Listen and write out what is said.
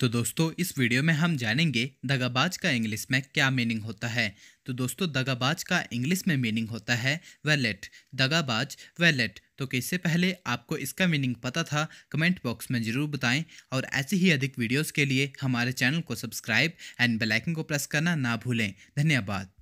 तो दोस्तों इस वीडियो में हम जानेंगे दगाबाज का इंग्लिश में क्या मीनिंग होता है तो दोस्तों दगाबाज का इंग्लिश में मीनिंग होता है वैलेट दगाबाज वैलेट तो इससे पहले आपको इसका मीनिंग पता था कमेंट बॉक्स में ज़रूर बताएं और ऐसे ही अधिक वीडियोस के लिए हमारे चैनल को सब्सक्राइब एंड बेलाइकन को प्रेस करना ना भूलें धन्यवाद